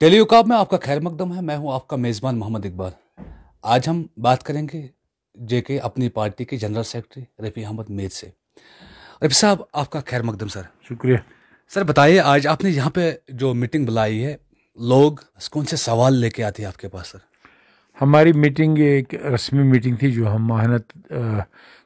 Daily उकाब में आपका खैर मकदम है मैं हूं आपका मेज़बान मोहम्मद इकबाल आज हम बात करेंगे जे के अपनी पार्टी के जनरल सेक्रेटरी रफ़ी अहमद मेज से रफ़ी साहब आपका खैर मकदम सर शुक्रिया सर बताइए आज आपने यहाँ पे जो मीटिंग बुलाई है लोग कौन से सवाल लेके आते हैं आपके पास सर हमारी मीटिंग एक रस्मी मीटिंग थी जो हम मेहनत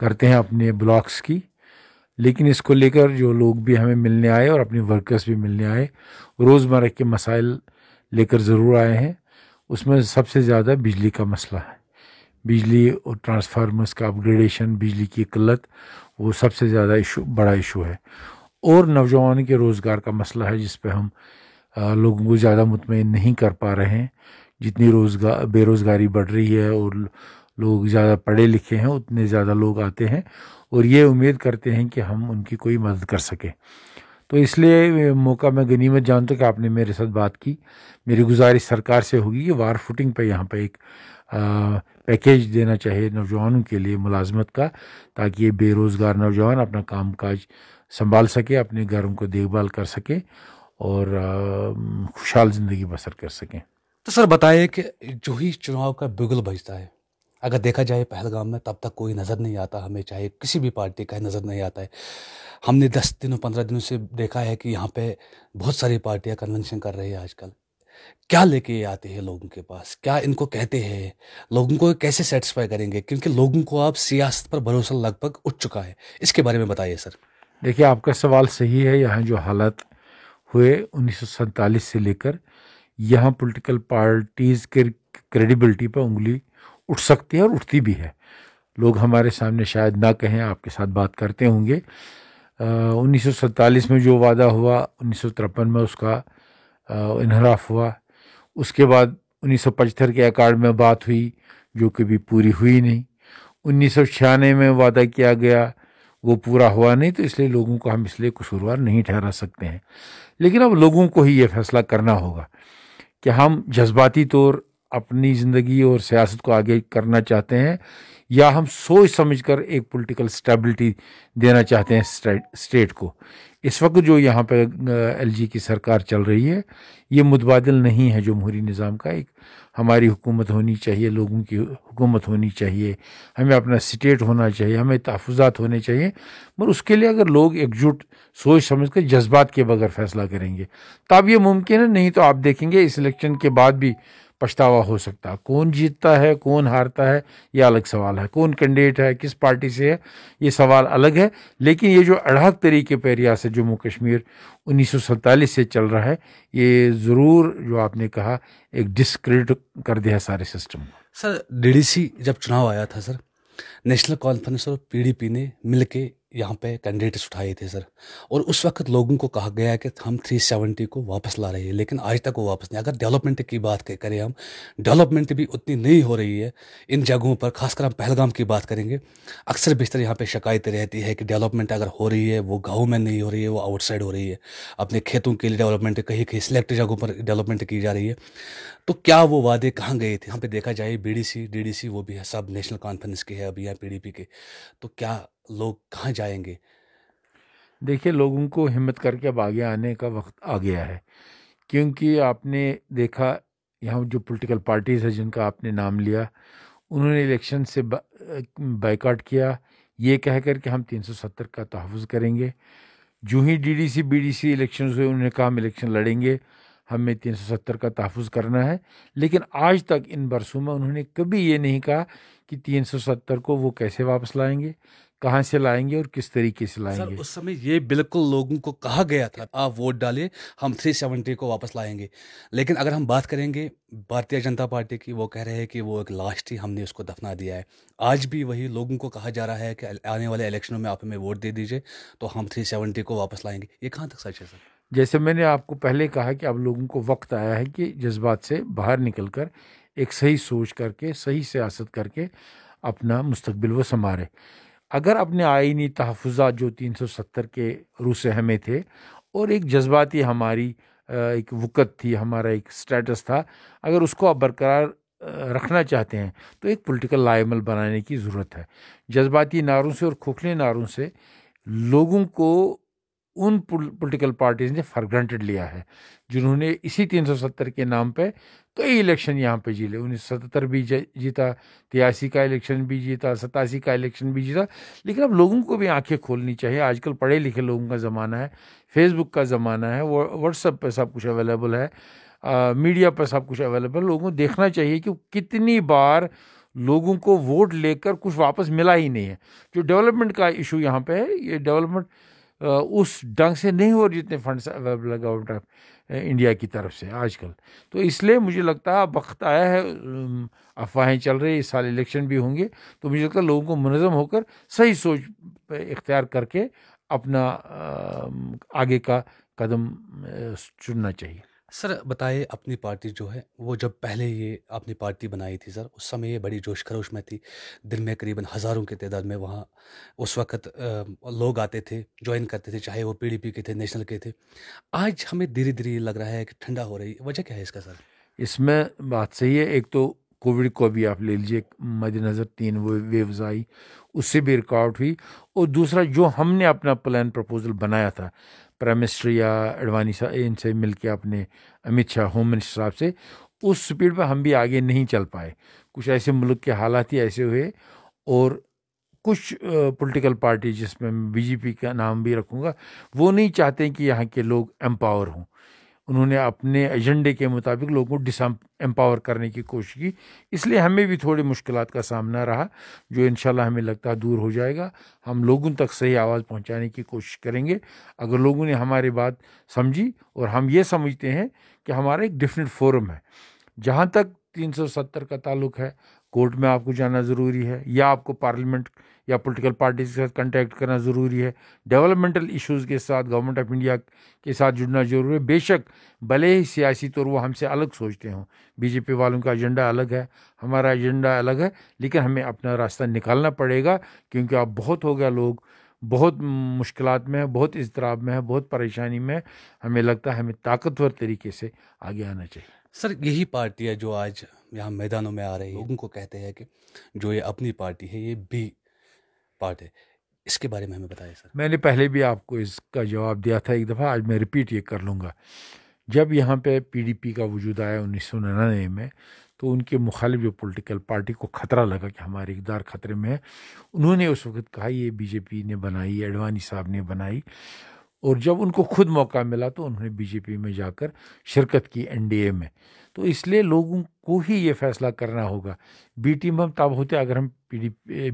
करते हैं अपने ब्लॉक्स की लेकिन इसको लेकर जो लोग भी हमें मिलने आए और अपने वर्कर्स भी मिलने आए रोज़मर्रा के मसाइल लेकर ज़रूर आए हैं उसमें सबसे ज़्यादा बिजली का मसला है बिजली और ट्रांसफार्मर्स का अपग्रेडेशन बिजली की किल्लत वो सबसे ज़्यादा इशू बड़ा इशू है और नौजवान के रोज़गार का मसला है जिस पर हम लोगों को ज़्यादा मुतमिन नहीं कर पा रहे हैं जितनी रोज़गार बेरोज़गारी बढ़ रही है और लोग ज़्यादा पढ़े लिखे हैं उतने ज़्यादा लोग आते हैं और ये उम्मीद करते हैं कि हम उनकी कोई मदद कर सकें तो इसलिए मौका मैं गनीमत जानता हूँ कि आपने मेरे साथ बात की मेरी गुजारिश सरकार से होगी कि वार फुटिंग पर यहाँ पर एक पैकेज देना चाहिए नौजवानों के लिए मुलाजमत का ताकि ये बेरोज़गार नौजवान अपना काम काज संभाल सके अपने घरों को देखभाल कर सकें और खुशहाल ज़िंदगी बसर कर सकें तो सर बताएं कि जो ही चुनाव का बिगुल बजता है अगर देखा जाए पहलगाम में तब तक कोई नज़र नहीं आता हमें चाहे किसी भी पार्टी का नज़र नहीं आता है हमने दस दिनों पंद्रह दिनों से देखा है कि यहाँ पे बहुत सारी पार्टियाँ कन्वेंशन कर रही है आजकल क्या लेके आते हैं लोगों के पास क्या इनको कहते हैं लोगों को कैसे सेटिस्फाई करेंगे क्योंकि लोगों को आप सियासत पर भरोसा लगभग उठ चुका है इसके बारे में बताइए सर देखिए आपका सवाल सही है यहाँ जो हालत हुए उन्नीस से लेकर यहाँ पॉलिटिकल पार्टीज़ के क्रेडिबिलिटी पर उंगली उठ सकती है और उठती भी है लोग हमारे सामने शायद ना कहें आपके साथ बात करते होंगे उन्नीस में जो वादा हुआ उन्नीस में उसका इनहराफ हुआ उसके बाद उन्नीस के अकार्ड में बात हुई जो कभी पूरी हुई नहीं उन्नीस में वादा किया गया वो पूरा हुआ नहीं तो इसलिए लोगों को हम इसलिए कसूरवार नहीं ठहरा सकते हैं लेकिन अब लोगों को ही ये फैसला करना होगा कि हम जज्बाती तौर अपनी ज़िंदगी और सियासत को आगे करना चाहते हैं या हम सोच समझ कर एक पॉलिटिकल स्टेबिलिटी देना चाहते हैं स्टेट को इस वक्त जो यहाँ एल एलजी की सरकार चल रही है ये मुतबादल नहीं है जमहूरी निज़ाम का एक हमारी हुकूमत होनी चाहिए लोगों की हुकूमत होनी चाहिए हमें अपना स्टेट होना चाहिए हमें तहफात होने चाहिए मगर उसके लिए अगर लोग एकजुट सोच समझ कर जज्बात के बगैर फैसला करेंगे तब तो ये मुमकिन है नहीं तो आप देखेंगे इस इलेक्शन के बाद भी पछतावा हो सकता है कौन जीतता है कौन हारता है ये अलग सवाल है कौन कैंडिडेट है किस पार्टी से है ये सवाल अलग है लेकिन ये जो अढ़ाक तरीके पर रियासत जम्मू कश्मीर उन्नीस से चल रहा है ये ज़रूर जो आपने कहा एक डिस्क्रेडिट कर दिया सारे सिस्टम सर डी जब चुनाव आया था सर नेशनल कॉन्फ्रेंस और पीडीपी ने मिलके यहाँ पे कैंडिडेट्स उठाए थे सर और उस वक्त लोगों को कहा गया कि हम 370 को वापस ला रहे हैं लेकिन आज तक वो वापस नहीं अगर डेवलपमेंट की बात करें हम डेवलपमेंट भी उतनी नहीं हो रही है इन जगहों पर खासकर हम पहलगाम की बात करेंगे अक्सर बिस्तर यहाँ पे शिकायतें रहती है कि डेवलपमेंट अगर हो रही है वो गाँव में नहीं हो रही है वो आउटसाइड हो रही है अपने खेतों के लिए डेवलपमेंट कहीं कहीं सिलेक्ट जगहों पर डेवलपमेंट की जा रही है तो क्या वो वादे कहाँ गए थे यहाँ पे देखा जाए बी डी वो भी है सब नेशनल कॉन्फ्रेंस के है अभी यहाँ पी के तो क्या लोग कहाँ जाएंगे देखिए लोगों को हिम्मत करके अब आगे आने का वक्त आ गया है क्योंकि आपने देखा यहाँ जो पॉलिटिकल पार्टीज़ है जिनका आपने नाम लिया उन्होंने इलेक्शन से बाइकआउट किया ये कह कर के हम 370 का तहफ़ करेंगे जो ही डीडीसी बीडीसी इलेक्शन हुए उन्होंने कहा हम इलेक्शन लड़ेंगे हमें 370 का तहफ़ करना है लेकिन आज तक इन बरसों में उन्होंने कभी ये नहीं कहा कि 370 को वो कैसे वापस लाएंगे कहाँ से लाएंगे और किस तरीके से लाएंगे सर उस समय ये बिल्कुल लोगों को कहा गया था आप वोट डालिए हम थ्री सेवेंटी को वापस लाएंगे लेकिन अगर हम बात करेंगे भारतीय जनता पार्टी की वो कह रहे हैं कि वो एक लास्ट ही हमने उसको दफना दिया है आज भी वही लोगों को कहा जा रहा है कि आने वाले इलेक्शनों में आप हमें वोट दे दीजिए तो हम 370 को वापस लाएंगे ये कहाँ तक सच है सर जैसे मैंने आपको पहले कहा कि अब लोगों को वक्त आया है कि जज्बात से बाहर निकल कर एक सही सोच करके सही सियासत करके अपना मुस्तबिल वो संभारे अगर अपने आइनी तहफ़ा जो तीन सौ सत्तर के रूस हमें थे और एक जज्बाती हमारी एक वक़्त थी हमारा एक स्टेटस था अगर उसको आप बरकरार रखना चाहते हैं तो एक पॉलिटिकल लाइमल बनाने की ज़रूरत है जज्बाती नारों से और खोखले नारों से लोगों को उन पॉलिटिकल पार्टीज़ ने फॉर ग्रांटेड लिया है जिन्होंने इसी 370 के नाम पे कई इलेक्शन यहाँ पे जीते उन्नीस सतहत्तर भी जीता तिरासी का इलेक्शन भी जीता सतासी का इलेक्शन भी जीता लेकिन अब लोगों को भी आंखें खोलनी चाहिए आजकल पढ़े लिखे लोगों का ज़माना है फेसबुक का ज़माना है व्हाट्सअप पर सब कुछ अवेलेबल है आ, मीडिया पर सब कुछ अवेलेबल लोगों को देखना चाहिए कि कितनी बार लोगों को वोट लेकर कुछ वापस मिला ही नहीं है जो डेवलपमेंट का इशू यहाँ पे है ये डेवलपमेंट उस ढंग से नहीं हो रही जितने फ़ंड अवेलेबल है गवर्नमेंट ऑफ इंडिया की तरफ से आजकल तो इसलिए मुझे लगता है वक्त आया है अफवाहें चल रही इस साल इलेक्शन भी होंगे तो मुझे लगता है लोगों को मनजम होकर सही सोच इख्तियार करके अपना आगे का कदम चुनना चाहिए सर, बताए अपनी पार्टी जो है, वो जब पहले ये अपनी पार्टी बनाई थी सर, उस समय ये बड़ी जोश-खरोश में थी। दिन में करीबन हज़ारों की तादाद में वहाँ उस वक़्त लोग आते थे, जॉइन करते थे, चाहे वो पीडीपी के थे, नेशनल के थे। आज हमें धीरे-धीरे ये लग रहा है कि ठंडा हो रही है, वजह क्या है इसका सर? इसमें बात सही है। एक तो कोविड को भी आप ले लीजिए मद्देनज़र तीन वे वेव्स आई, उससे भी रिकॉर्ड हुई और दूसरा जो हमने अपना प्लान प्रपोज़ल बनाया था, प्राइम मिनिस्टर या अडवाणी साहब इनसे मिल के अपने अमित शाह होम मिनिस्टर साहब से उस स्पीड पर हम भी आगे नहीं चल पाए कुछ ऐसे मुल्क के हालात ही ऐसे हुए और कुछ पॉलिटिकल पार्टी जिसमें बीजेपी का नाम भी रखूँगा वो नहीं चाहते कि यहाँ के लोग एम्पावर हों उन्होंने अपने एजेंडे के मुताबिक लोगों को डिस एम्पावर करने की कोशिश की इसलिए हमें भी थोड़े मुश्किल का सामना रहा जो इन हमें लगता है दूर हो जाएगा हम लोगों तक सही आवाज़ पहुंचाने की कोशिश करेंगे अगर लोगों ने हमारी बात समझी और हम ये समझते हैं कि हमारा एक डिफरेंट फोरम है जहाँ तक 370 का ताल्लुक है कोर्ट में आपको जाना ज़रूरी है या आपको पार्लियामेंट या पॉलिटिकल पार्टीज के साथ कंटेक्ट करना ज़रूरी है डेवलपमेंटल इश्यूज़ के साथ गवर्नमेंट ऑफ इंडिया के साथ जुड़ना ज़रूरी है बेशक भले ही सियासी तौर वो हमसे अलग सोचते हों बीजेपी वालों का एजेंडा अलग है हमारा एजेंडा अलग है लेकिन हमें अपना रास्ता निकालना पड़ेगा क्योंकि अब बहुत हो गया लोग बहुत मुश्किल में है बहुत इजतराब में है बहुत परेशानी में है हमें लगता है हमें ताकतवर तरीके से आगे आना चाहिए सर यही पार्टी है जो आज यहाँ मैदानों में आ रही है लोगों को कहते हैं कि जो ये अपनी पार्टी है ये बी पार्ट है इसके बारे में हमें बताइए सर मैंने पहले भी आपको इसका जवाब दिया था एक दफ़ा आज मैं रिपीट ये कर लूँगा जब यहाँ पे पीडीपी का वजूद आया उन्नीस सौ निन्यानवे में तो उनके मुखालिफ जो पॉलिटिकल पार्टी को ख़तरा लगा कि हमारे इकदार ख़तरे में है उन्होंने उस वक्त कहा ये बीजेपी ने बनाई अडवानी साहब ने बनाई और जब उनको खुद मौका मिला तो उन्होंने बीजेपी में जाकर शिरकत की एनडीए में तो इसलिए लोगों को ही ये फैसला करना होगा बी में हम तब होते अगर हम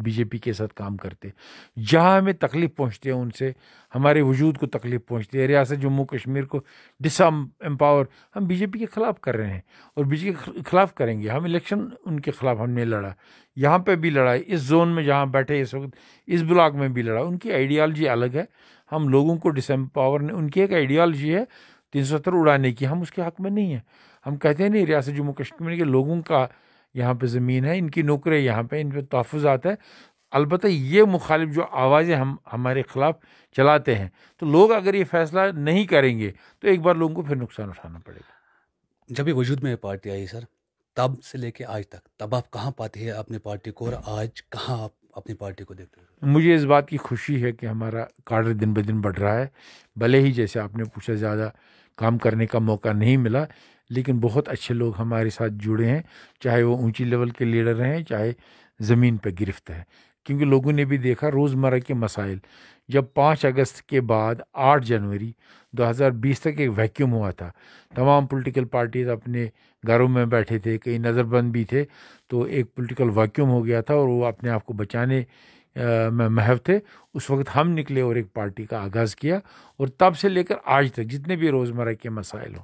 बीजेपी के साथ काम करते जहाँ हमें तकलीफ़ पहुँचती है उनसे हमारे वजूद को तकलीफ़ पहुँचती है रियासत जम्मू कश्मीर को डिसम एम्पावर हम बीजेपी के ख़िलाफ़ कर रहे हैं और बीजेपी के ख़िलाफ़ करेंगे हम इलेक्शन उनके ख़िलाफ़ हमने लड़ा यहाँ पर भी लड़ा इस जोन में जहाँ बैठे इस वक्त इस ब्लॉक में भी लड़ा उनकी आइडियालॉजी अलग है हम लोगों को डिसम्पावर ने उनकी एक आइडियालॉजी है तीन सौ सत्तर उड़ाने की हम उसके हक में नहीं हैं हम कहते हैं नहीं रियासत जम्मू कश्मीर के लोगों का यहाँ पे ज़मीन है इनकी नौकरें यहाँ पे इन पर तहफ़ात है अलबत् ये मुखालिब जो आवाज़ें हम हमारे ख़िलाफ़ चलाते हैं तो लोग अगर ये फ़ैसला नहीं करेंगे तो एक बार लोगों को फिर नुकसान उठाना पड़ेगा जब ये वजूद में पार्टी आई सर तब से लेके आज तक तब आप कहाँ पाते हैं अपनी पार्टी को और आज कहाँ आप अपनी पार्टी को देखते हुए मुझे इस बात की खुशी है कि हमारा कार्डर दिन ब दिन बढ़ रहा है भले ही जैसे आपने पूछा ज़्यादा काम करने का मौका नहीं मिला लेकिन बहुत अच्छे लोग हमारे साथ जुड़े हैं चाहे वो ऊँची लेवल के लीडर हैं चाहे ज़मीन पर गिरफ्त है क्योंकि लोगों ने भी देखा रोज़मर्रा के मसाइल जब पाँच अगस्त के बाद आठ जनवरी 2020 तक एक वैक्यूम हुआ था तमाम पॉलिटिकल पार्टीज अपने घरों में बैठे थे कई नज़रबंद भी थे तो एक पॉलिटिकल वैक्यूम हो गया था और वो अपने आप को बचाने महव थे उस वक्त हम निकले और एक पार्टी का आगाज़ किया और तब से लेकर आज तक जितने भी रोज़मर्रा के मसाइल हों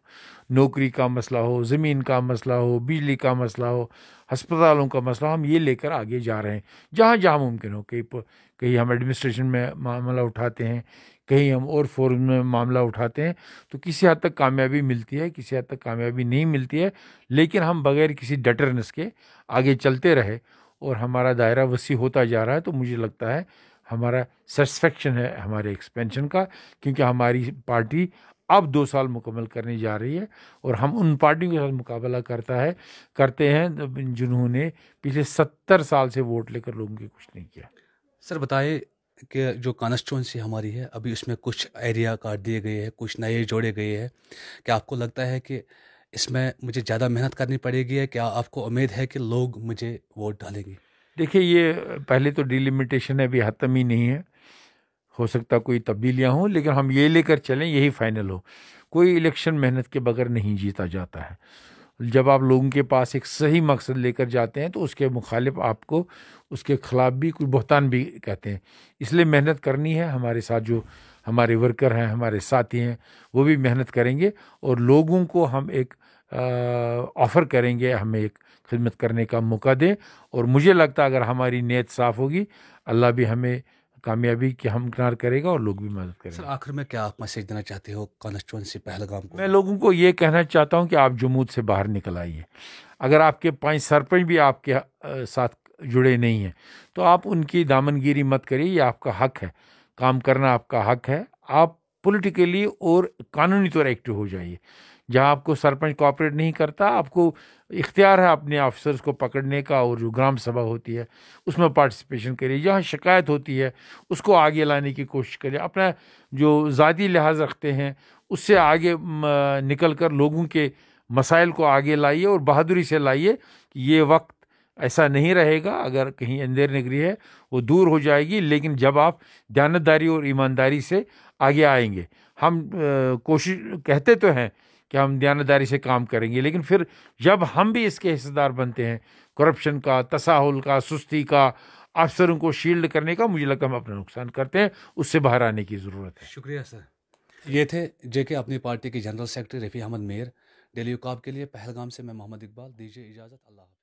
नौकरी का मसला हो ज़मीन का मसला हो बिजली का मसला हो हस्पतालों का मसला हम ये लेकर आगे जा रहे हैं जहाँ जहाँ मुमकिन हो कहीं कहीं हम एडमिनिस्ट्रेशन में मामला उठाते हैं कहीं हम और फोरम में मामला उठाते हैं तो किसी हद तक कामयाबी मिलती है किसी हद तक कामयाबी नहीं मिलती है लेकिन हम बगैर किसी डटरनेस के आगे चलते रहे और हमारा दायरा वसी होता जा रहा है तो मुझे लगता है हमारा सेटिस्फेक्शन है हमारे एक्सपेंशन का क्योंकि हमारी पार्टी अब दो साल मुकम्मल करने जा रही है और हम उन पार्टियों के साथ मुकाबला करता है करते हैं जिन्होंने पिछले सत्तर साल से वोट लेकर लोगों के कुछ नहीं किया सर बताए कि जो कॉन्स्टिट्यूंसी हमारी है अभी उसमें कुछ एरिया काट दिए गए हैं कुछ नए जोड़े गए हैं क्या आपको लगता है कि इसमें मुझे ज़्यादा मेहनत करनी पड़ेगी क्या आपको उम्मीद है कि लोग मुझे वोट डालेंगे देखिए ये पहले तो डिलिमिटेशन अभी ख़त्म ही नहीं है हो सकता कोई तब्दीलियाँ हों लेकिन हम ये लेकर चलें यही फाइनल हो कोई इलेक्शन मेहनत के बगैर नहीं जीता जाता है जब आप लोगों के पास एक सही मकसद लेकर जाते हैं तो उसके मुखालिफ आपको उसके खिलाफ भी कोई बहतान भी कहते हैं इसलिए मेहनत करनी है हमारे साथ जो हमारे वर्कर हैं हमारे साथी हैं वो भी मेहनत करेंगे और लोगों को हम एक ऑफ़र करेंगे हमें एक खिदमत करने का मौका दें और मुझे लगता है अगर हमारी नीयत साफ़ होगी अल्लाह भी हमें कामयाबी के हमकिनार करेगा और लोग भी मदद करेंगे आखिर में क्या आप मैसेज देना चाहते हो कॉन्स्टिट्यूंसी पहलगाम को मैं लोगों को ये कहना चाहता हूँ कि आप जमूद से बाहर निकल आइए अगर आपके पाँच सरपंच भी आपके साथ जुड़े नहीं हैं तो आप उनकी दामनगिरी मत करिए ये आपका हक है काम करना आपका हक है आप पोलिटिकली और कानूनी तौर एक्टिव हो जाइए जहाँ आपको सरपंच कॉपरेट नहीं करता आपको इख्तियार है अपने ऑफिसर्स को पकड़ने का और जो ग्राम सभा होती है उसमें पार्टिसिपेशन करिए जहाँ शिकायत होती है उसको आगे लाने की कोशिश करिए अपना जो ज़ाती लिहाज रखते हैं उससे आगे निकल कर लोगों के मसाइल को आगे लाइए और बहादुरी से लाइए कि ये वक्त ऐसा नहीं रहेगा अगर कहीं अंधेर नगरी है वो दूर हो जाएगी लेकिन जब आप दयानतदारी और ईमानदारी से आगे आएंगे हम कोशिश कहते तो हैं कि हम दयानदारी से काम करेंगे लेकिन फिर जब हम भी इसके हिस्सेदार बनते हैं करप्शन का तसाहुल का सुस्ती का अफसरों को शील्ड करने का मुझे लगता है हम अपना नुकसान करते हैं उससे बाहर आने की ज़रूरत है शुक्रिया सर ये थे जेके अपनी पार्टी के general secretary Rafi Ahmad Mir daily Uqab के लिए पहलगाम से मैं मोहम्मद इकबाल दीजिए इजाज़त अल्लाह